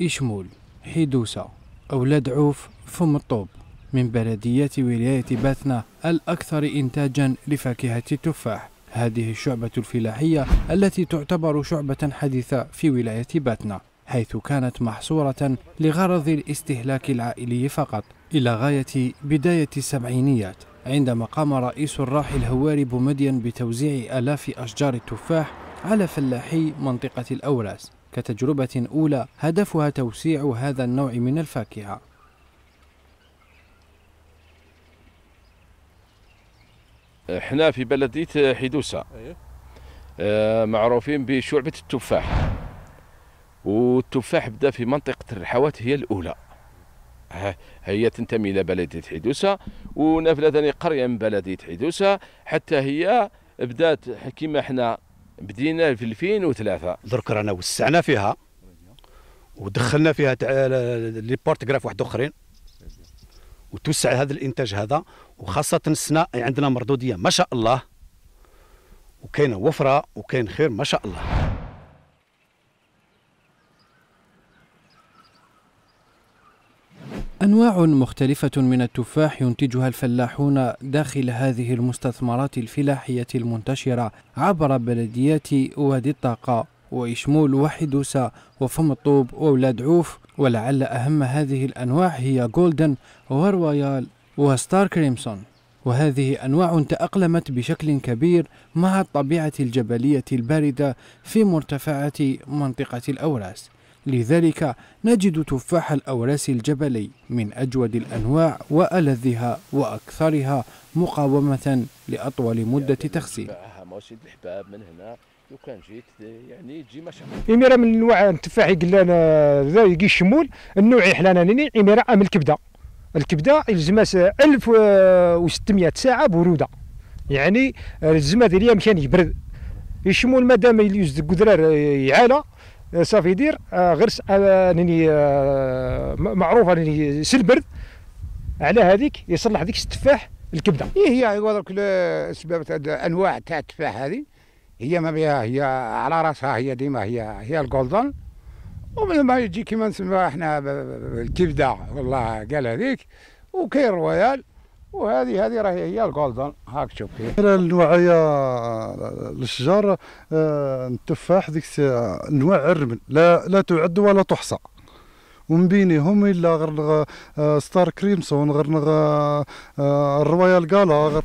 إشمول حيدوسة أولاد عوف فم الطوب من بلديات ولاية باثنة الأكثر إنتاجا لفاكهة التفاح هذه الشعبة الفلاحية التي تعتبر شعبة حديثة في ولاية باثنة حيث كانت محصورة لغرض الاستهلاك العائلي فقط إلى غاية بداية السبعينيات عندما قام رئيس الراحل هواري بومدين بتوزيع آلاف أشجار التفاح على فلاحي منطقة الأوراس كتجربة أولى هدفها توسيع هذا النوع من الفاكهة احنا في بلدية حدوسة أيوه. آه، معروفين بشعبة التفاح والتفاح بدا في منطقة الرحوات هي الأولى هي تنتمي إلى بلدية حدوسة ونافلة ثاني قرية من بلدية حدوسة حتى هي بدات كما احنا بدينا في 2003 درك رانا وسعنا فيها ودخلنا فيها تاع لي بورتغراف واحد اخرين وتوسع هذا الانتاج هذا وخاصه السناء عندنا مردوديه ما شاء الله وكاينه وفره وكاين خير ما شاء الله أنواع مختلفة من التفاح ينتجها الفلاحون داخل هذه المستثمرات الفلاحية المنتشرة عبر بلديات وادي الطاقة وإشمول وحدوسة وفم الطوب وولاد عوف ولعل أهم هذه الأنواع هي جولدن ورويال وستار كريمسون وهذه أنواع تأقلمت بشكل كبير مع الطبيعة الجبلية الباردة في مرتفعات منطقة الأوراس لذلك نجد تفاح الأوراس الجبلي من أجود الأنواع وألذها وأكثرها مقاومة لأطول مدة تخزين لو كان جيت يعني تجي مشاكل اميره من النوع التفاح لنا ذا يجي الشمول النوع يحلانا نيني اميره ام الكبده الكبده يلزمها 1600 ساعه بروده يعني الزما ديالها مكان يبرد الشمول مادام يلزق قدرة يعالى صافي يدير آه، غير راني آه، آه، معروفه راني سلبرد على هذيك يصلح ديك التفاح الكبده هي إيه، هي هو الاسباب انواع تاع التفاح هذه هي ما بها هي على راسها هي ديما هي هي الجولدن ومن ما يجي كيما نسمى احنا الكبده والله قال هذيك وكاين رويال وهذه هذه راهي هي الجولدن هاك تشوف كيف النوعيه الشجر آه، التفاح ذيك انواع الرمل لا لا تعد ولا تحصى ومن بينهم الا غير آه، ستار كريمسون غير آه، الرويال الكالا غير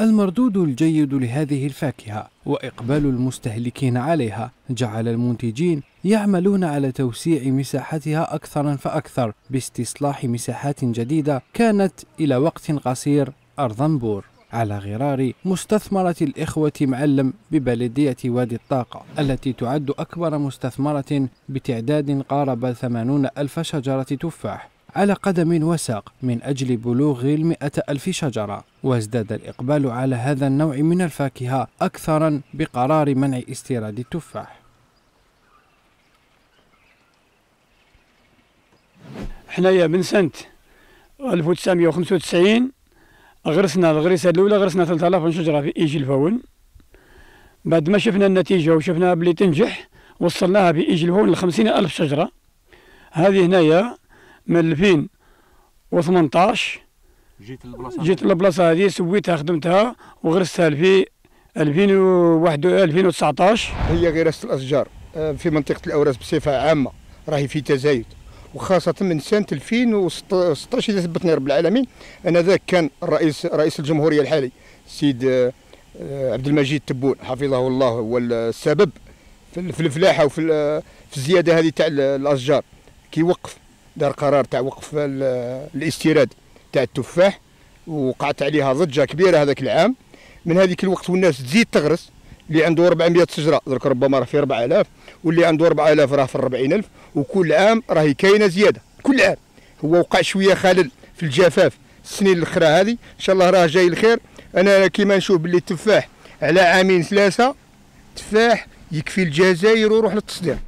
المردود الجيد لهذه الفاكهة وإقبال المستهلكين عليها جعل المنتجين يعملون على توسيع مساحتها أكثر فأكثر باستصلاح مساحات جديدة كانت إلى وقت قصير أرضا بور على غرار مستثمرة الإخوة معلم ببلدية وادي الطاقة التي تعد أكبر مستثمرة بتعداد قارب 80 ألف شجرة تفاح على قدم وساق من أجل بلوغ المئة ألف شجرة وازداد الإقبال على هذا النوع من الفاكهة أكثرا بقرار منع استيراد التفاح حنايا من سنة 1995 غرسنا الغريسة الأولى غرسنا 3000 شجرة في إيجي الفون بعد ما شفنا النتيجة وشفنا بلي تنجح وصلناها في إيجي الفون لخمسين ألف شجرة هذه هنايا من 2018 جيت للبلاصه جيت للبلاصه هذه سويتها خدمتها وغرستها في 2001 2019 هي غراسه الاشجار آه، في منطقه الاوراس بصفه عامه راهي في تزايد وخاصة من سنة 2016 إذا ثبتني رب العالمين أنا ذاك كان الرئيس رئيس الجمهورية الحالي السيد آه، آه، عبد المجيد تبون حفظه الله هو السبب في الفلاحة وفي في الزيادة هذه تاع الأشجار كيوقف دار قرار تاع وقف الاستيراد تاع التفاح وقعت عليها ضجه كبيره هذاك العام من هذيك الوقت والناس تزيد تغرس اللي عنده 400 شجره درك ربما راه في 4000 واللي عنده 4000 راه في 40000 وكل عام راهي كاينه زياده كل عام هو وقع شويه خلل في الجفاف السنين الاخرى هذه ان شاء الله راه جاي الخير انا كيما نشوف باللي التفاح على عامين ثلاثه تفاح يكفي الجزائر وروح للتصدير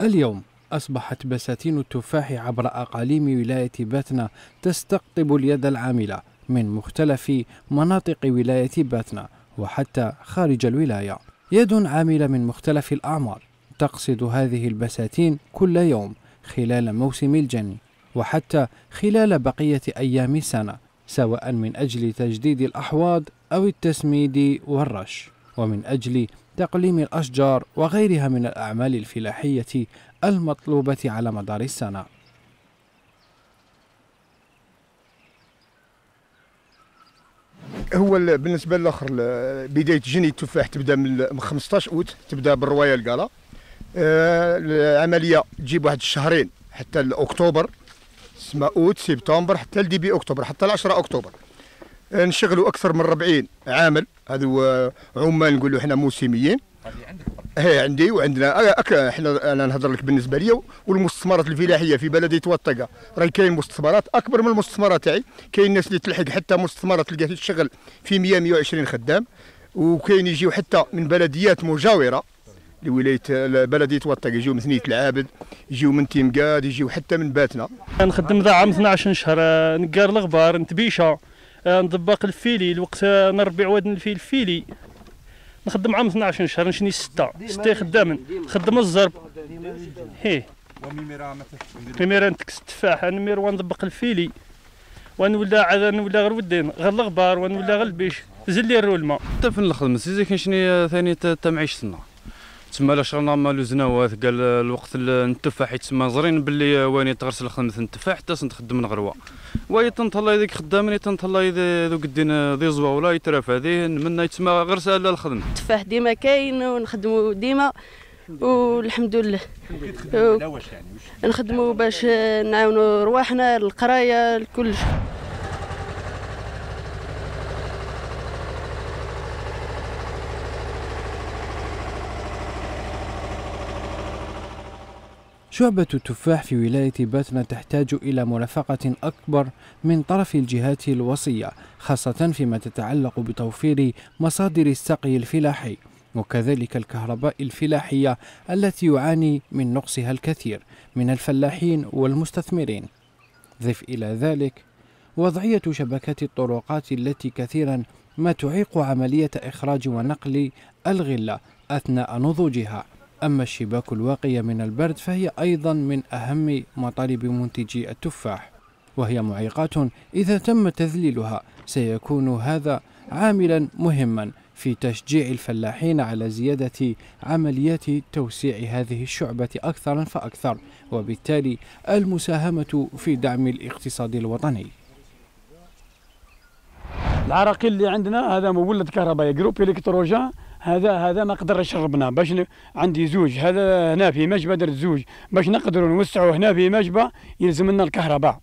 اليوم أصبحت بساتين التفاح عبر أقاليم ولاية باتنا تستقطب اليد العاملة من مختلف مناطق ولاية باتنا وحتى خارج الولاية يد عاملة من مختلف الأعمار تقصد هذه البساتين كل يوم خلال موسم الجني وحتى خلال بقية أيام السنة سواء من أجل تجديد الأحواض أو التسميد والرش ومن أجل تقليم الأشجار وغيرها من الأعمال الفلاحية المطلوبة على مدار السنة هو بالنسبه للاخر بدايه جني التفاح تبدا من 15 اوت تبدا بالروايه القاله آه، العمليه تجيب واحد الشهرين حتى لاكتوبر تسمى اوت سبتمبر حتى لديبي اكتوبر حتى 10 اكتوبر نشغلوا اكثر من 40 عامل هذو عمال نقولوا احنا موسميين هذه هي عندي وعندنا أك... احنا انا نهضر لك بالنسبه لي والمستثمرات الفلاحيه في بلديه وطقه راهي كاين مستثمرات اكبر من المستثمرات تاعي كاين ناس اللي تلحق حتى مستثمرات تلقاه تشتغل في 100 120 خدام وكاين يجيو حتى من بلديات مجاوره لولايه بلديه وطق يجيو من ثنيه العابد يجيو من تيمقاد يجيو حتى من باتنا نخدم ذا عام 12 شهر نقار الغبار نتبيشه آه، نطبق الفيلي الوقت آه، نربع واد الفيل الفيلي نخدم عام 12 شهر نشني ستة ستة خدام نخدم الزرب هيه وميميرا نتكس التفاح نمير نطبق الفيلي ونولى عاد نولى غير ودين غير الغبار ونولى غير البيش زلي الرول ما تفن الخدمة سيزي كنشني ثاني تمعيش سنه تما لا شرنا ما لوزناوات قال الوقت التفاح حيت تما زرين باللي واني تغرسل الخدمة نتفا حتى تنخدم نغروا واي تنطلع ديك خدامني يدي ذوك الدين ذي زوا ولا يترافع ذي منا تما غير سهل الخدمة التفاح ديما كاين ونخدموا ديما والحمد لله يعني، نخدموا باش نعاونوا رواحنا القرايه لكلش شعبة التفاح في ولاية باتنا تحتاج إلى مرافقة أكبر من طرف الجهات الوصية خاصة فيما تتعلق بتوفير مصادر السقي الفلاحي وكذلك الكهرباء الفلاحية التي يعاني من نقصها الكثير من الفلاحين والمستثمرين ضف إلى ذلك وضعية شبكات الطرقات التي كثيرا ما تعيق عملية إخراج ونقل الغلة أثناء نضوجها أما الشباك الواقية من البرد فهي أيضا من أهم مطالب منتجي التفاح وهي معيقات إذا تم تذليلها سيكون هذا عاملا مهما في تشجيع الفلاحين على زيادة عمليات توسيع هذه الشعبة أكثر فأكثر وبالتالي المساهمة في دعم الاقتصاد الوطني العراقيل اللي عندنا هذا مولد كهربائي جروب الكتروجين هذا هذا ما قدر يشربنا باش عندي زوج هذا هنا في مجبه درت زوج باش نقدروا نوسعوا هنا في مجبه يلزم لنا الكهرباء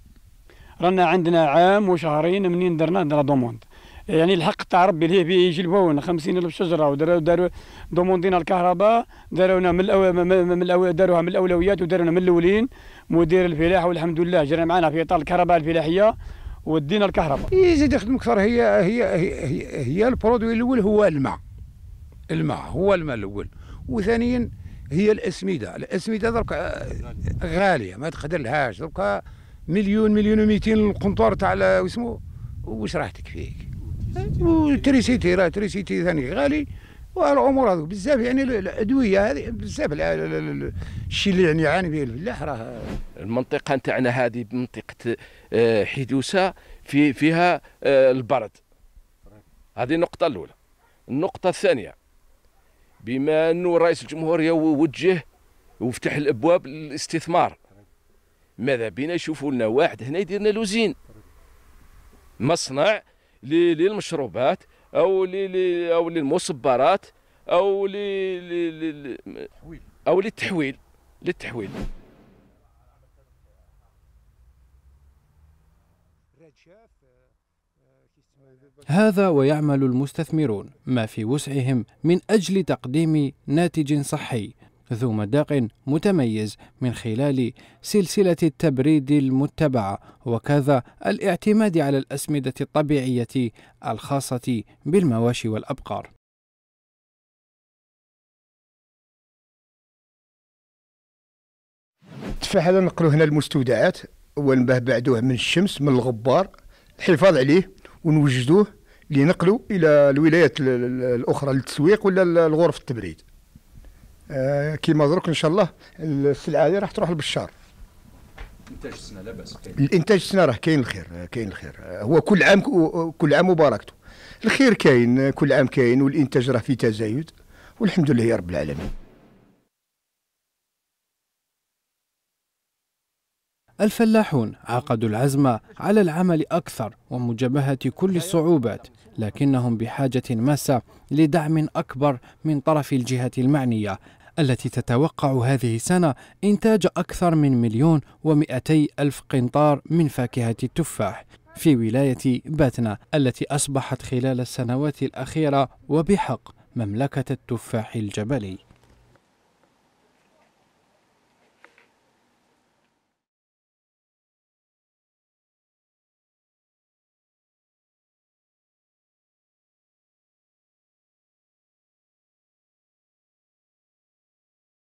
رانا عندنا عام وشهرين منين درنا درا دوموند يعني الحق تاع ربي اللي فيه يجي البون 50000 شجره وداروا داروا دوموندينا الكهرباء دارونا من الأو... من الأو... داروها من الاولويات ودارونا من الاولين مدير الفلاح والحمد لله جرى معنا في اطار الكهرباء الفلاحيه ودينا الكهرباء يزيد إيه، يخدم اكثر هي هي هي, هي, هي البرودوي الاول هو الماء الماء هو الماء الاول وثانيا هي الاسمده الاسمده درك آه، غاليه ما تقدر لهاش درك مليون مليون و200 القنطور تاع واسمو واش راح تكفيك وتريسيتي راه تريسيتي ثاني غالي والامور هذوك بزاف يعني الادويه هذه بزاف الشيء اللي يعني يعاني به الفلاح راه المنطقه نتاعنا هذه منطقه آه، حدوسه في فيها آه، البرد هذه النقطه الاولى النقطه الثانيه بما انه رئيس الجمهوريه وجه وفتح الابواب للاستثمار ماذا بينا يشوفوا لنا واحد هنا يدير لنا لوزين مصنع للمشروبات او او للمصبرات او للتحويل او للتحويل للتحويل هذا ويعمل المستثمرون ما في وسعهم من أجل تقديم ناتج صحي ذو مذاق متميز من خلال سلسلة التبريد المتبعة وكذا الاعتماد على الأسمدة الطبيعية الخاصة بالمواشي والأبقار تفاحة نقلوا هنا المستودعات ونبه بعدوه من الشمس من الغبار الحفاظ عليه ونوجدوه لنقلوا الى الولايات الاخرى للتسويق ولا الغرف التبريد آه، كيما درك ان شاء الله السلعه هذه راح تروح لبشار الانتاج السنه لاباس الانتاج السنه راه كاين الخير كاين الخير هو كل عام كل عام وبركته الخير كاين كل عام كاين والانتاج راه في تزايد والحمد لله يا رب العالمين الفلاحون عقدوا العزم على العمل أكثر ومجابهة كل الصعوبات لكنهم بحاجة ماسة لدعم أكبر من طرف الجهة المعنية التي تتوقع هذه السنة إنتاج أكثر من مليون ومئتي ألف قنطار من فاكهة التفاح في ولاية باتنا التي أصبحت خلال السنوات الأخيرة وبحق مملكة التفاح الجبلي